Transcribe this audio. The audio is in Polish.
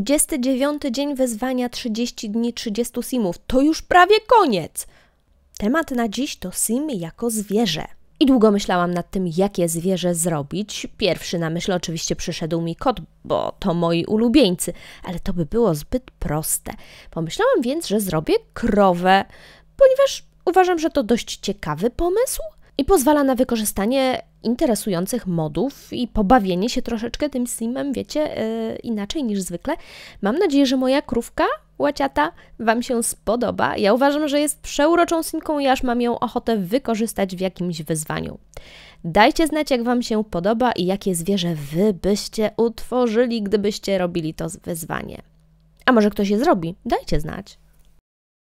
29 dzień wezwania 30 dni 30 simów. To już prawie koniec! Temat na dziś to sim jako zwierzę. I długo myślałam nad tym, jakie zwierzę zrobić. Pierwszy na myśl oczywiście przyszedł mi kot, bo to moi ulubieńcy, ale to by było zbyt proste. Pomyślałam więc, że zrobię krowę, ponieważ uważam, że to dość ciekawy pomysł, i pozwala na wykorzystanie interesujących modów i pobawienie się troszeczkę tym simem, wiecie, yy, inaczej niż zwykle. Mam nadzieję, że moja krówka łaciata Wam się spodoba. Ja uważam, że jest przeuroczą synką i aż mam ją ochotę wykorzystać w jakimś wyzwaniu. Dajcie znać, jak Wam się podoba i jakie zwierzę Wy byście utworzyli, gdybyście robili to wyzwanie. A może ktoś je zrobi? Dajcie znać.